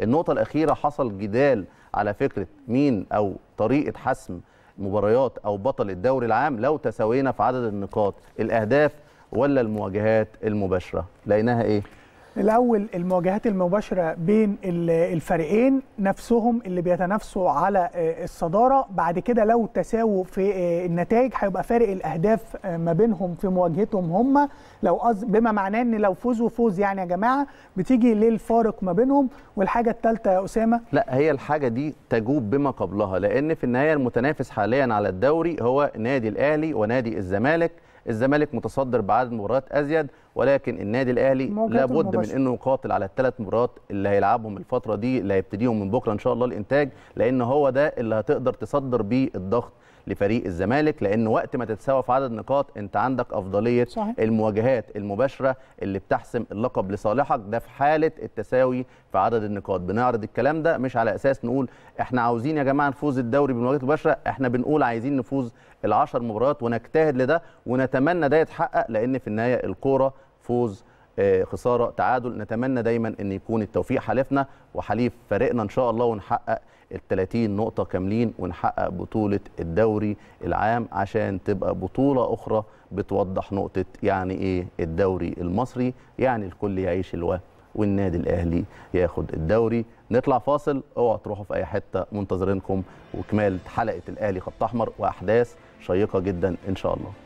النقطه الاخيره حصل جدال على فكره مين او طريقه حسم مباريات او بطل الدوري العام لو تساوينا في عدد النقاط الاهداف ولا المواجهات المباشره لقيناها ايه الاول المواجهات المباشره بين الفريقين نفسهم اللي بيتنافسوا على آه، الصداره بعد كده لو تساووا في آه، النتائج هيبقى فارق الاهداف آه، ما بينهم في مواجهتهم هم لو بما معناه ان لو فوزوا فوز يعني يا جماعه بتيجي للفارق ما بينهم والحاجه الثالثه يا اسامه لا هي الحاجه دي تجوب بما قبلها لان في النهايه المتنافس حاليا على الدوري هو نادي الاهلي ونادي الزمالك الزمالك متصدر بعدد مباريات ازيد ولكن النادي الاهلي لابد من انه يقاتل على الثلاث مباريات اللي هيلعبهم الفتره دي اللي هيبتديهم من بكره ان شاء الله الانتاج لان هو ده اللي هتقدر تصدر بيه الضغط لفريق الزمالك لان وقت ما تتساوى في عدد نقاط انت عندك افضليه صحيح. المواجهات المباشره اللي بتحسم اللقب لصالحك ده في حاله التساوي في عدد النقاط بنعرض الكلام ده مش على اساس نقول احنا عاوزين يا جماعه نفوز الدوري بالمواجهات المباشره احنا بنقول عايزين نفوز العشر مباريات ونجتهد لده ونتمنى ده يتحقق لان في النهايه الكوره فوز آه، خساره تعادل نتمنى دايما ان يكون التوفيق حليفنا وحليف فريقنا ان شاء الله ونحقق ال 30 نقطه كاملين ونحقق بطوله الدوري العام عشان تبقى بطوله اخرى بتوضح نقطه يعني ايه الدوري المصري يعني الكل يعيش الوهم والنادي الاهلي ياخد الدوري نطلع فاصل اوعوا تروحوا في اي حته منتظرينكم وكمال حلقه الاهلي خط احمر واحداث شيقه جدا ان شاء الله